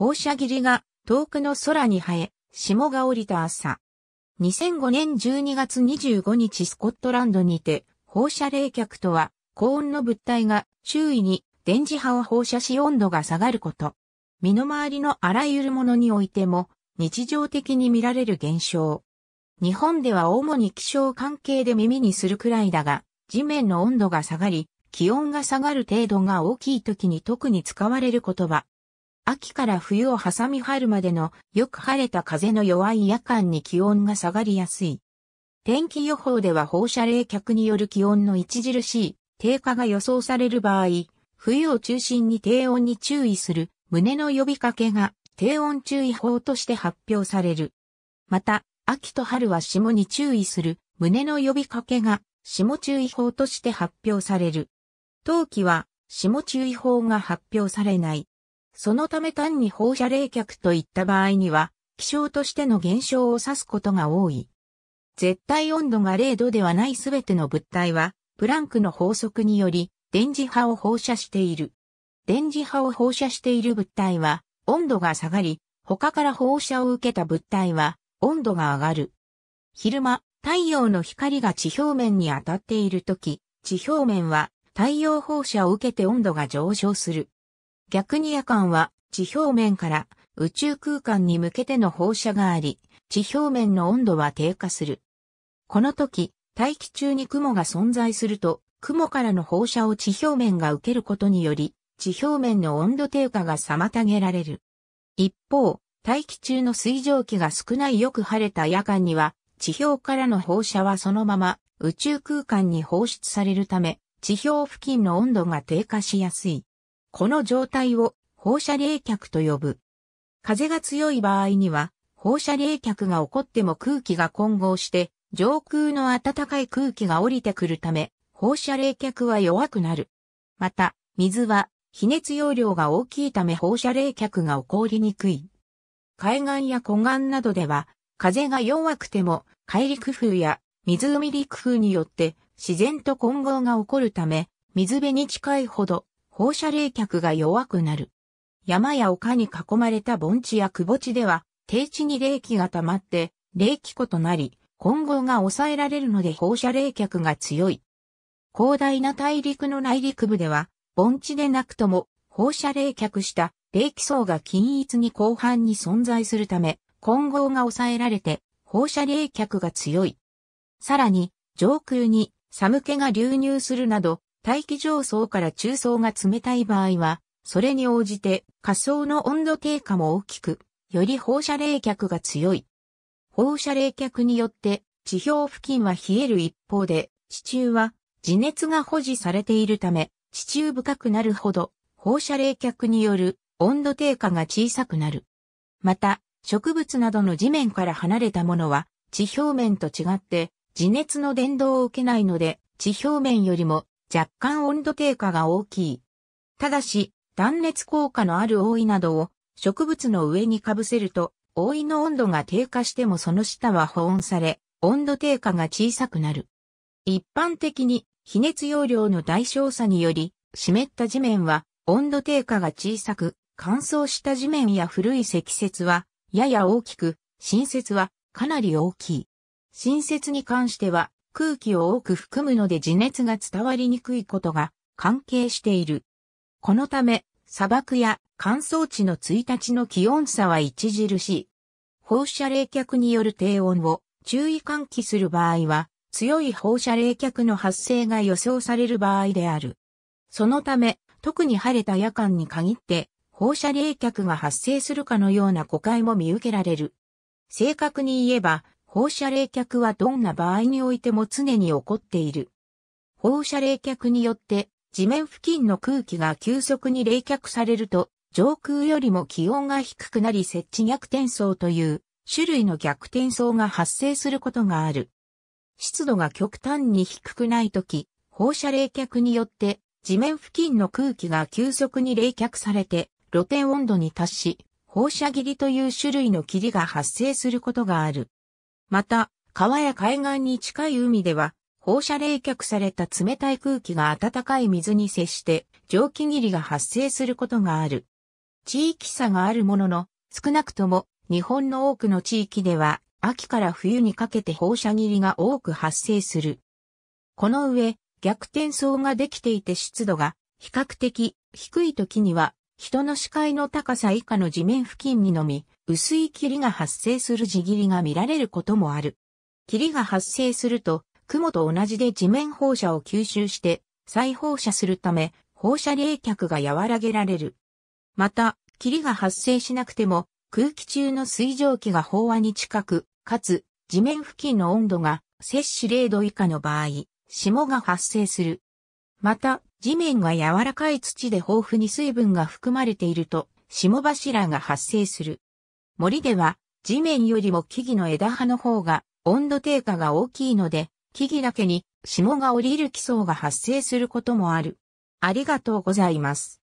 放射霧が遠くの空に生え、霜が降りた朝。2005年12月25日スコットランドにて、放射冷却とは、高温の物体が周囲に電磁波を放射し温度が下がること。身の回りのあらゆるものにおいても日常的に見られる現象。日本では主に気象関係で耳にするくらいだが、地面の温度が下がり、気温が下がる程度が大きい時に特に使われる言葉、秋から冬を挟み春までのよく晴れた風の弱い夜間に気温が下がりやすい。天気予報では放射冷却による気温の著しい低下が予想される場合、冬を中心に低温に注意する旨の呼びかけが低温注意報として発表される。また、秋と春は霜に注意する旨の呼びかけが霜注意報として発表される。冬季は霜注意報が発表されない。そのため単に放射冷却といった場合には、気象としての現象を指すことが多い。絶対温度が0度ではないすべての物体は、プランクの法則により、電磁波を放射している。電磁波を放射している物体は、温度が下がり、他から放射を受けた物体は、温度が上がる。昼間、太陽の光が地表面に当たっているとき、地表面は太陽放射を受けて温度が上昇する。逆に夜間は地表面から宇宙空間に向けての放射があり、地表面の温度は低下する。この時、大気中に雲が存在すると、雲からの放射を地表面が受けることにより、地表面の温度低下が妨げられる。一方、大気中の水蒸気が少ないよく晴れた夜間には、地表からの放射はそのまま宇宙空間に放出されるため、地表付近の温度が低下しやすい。この状態を放射冷却と呼ぶ。風が強い場合には、放射冷却が起こっても空気が混合して、上空の暖かい空気が降りてくるため、放射冷却は弱くなる。また、水は、比熱容量が大きいため放射冷却が起こりにくい。海岸や湖岸などでは、風が弱くても、海陸風や湖陸風によって自然と混合が起こるため、水辺に近いほど放射冷却が弱くなる。山や丘に囲まれた盆地や窪地では、低地に冷気が溜まって、冷気庫となり、混合が抑えられるので放射冷却が強い。広大な大陸の内陸部では、盆地でなくとも放射冷却した冷気層が均一に広範に存在するため、混合が抑えられて放射冷却が強い。さらに、上空に寒気が流入するなど、大気上層から中層が冷たい場合は、それに応じて下層の温度低下も大きく、より放射冷却が強い。放射冷却によって地表付近は冷える一方で、地中は地熱が保持されているため、地中深くなるほど放射冷却による温度低下が小さくなる。また、植物などの地面から離れたものは地表面と違って地熱の伝導を受けないので、地表面よりも若干温度低下が大きい。ただし、断熱効果のある覆いなどを植物の上に被せると、覆いの温度が低下してもその下は保温され、温度低下が小さくなる。一般的に、比熱容量の大小差により、湿った地面は温度低下が小さく、乾燥した地面や古い積雪はやや大きく、新雪はかなり大きい。新雪に関しては空気を多く含むので地熱が伝わりにくいことが関係している。このため、砂漠や乾燥地の1日の気温差は著しい。放射冷却による低温を注意喚起する場合は、強い放射冷却の発生が予想される場合である。そのため、特に晴れた夜間に限って、放射冷却が発生するかのような誤解も見受けられる。正確に言えば、放射冷却はどんな場合においても常に起こっている。放射冷却によって地面付近の空気が急速に冷却されると上空よりも気温が低くなり設置逆転層という種類の逆転層が発生することがある。湿度が極端に低くないとき、放射冷却によって地面付近の空気が急速に冷却されて露天温度に達し、放射霧という種類の霧が発生することがある。また、川や海岸に近い海では、放射冷却された冷たい空気が暖かい水に接して蒸気霧が発生することがある。地域差があるものの、少なくとも日本の多くの地域では秋から冬にかけて放射霧が多く発生する。この上、逆転層ができていて湿度が比較的低い時には人の視界の高さ以下の地面付近にのみ、薄い霧が発生する地霧が見られることもある。霧が発生すると、雲と同じで地面放射を吸収して、再放射するため、放射冷却が和らげられる。また、霧が発生しなくても、空気中の水蒸気が飽和に近く、かつ、地面付近の温度が摂氏0度以下の場合、霜が発生する。また、地面が柔らかい土で豊富に水分が含まれていると、霜柱が発生する。森では、地面よりも木々の枝葉の方が温度低下が大きいので、木々だけに霜が降りる基礎が発生することもある。ありがとうございます。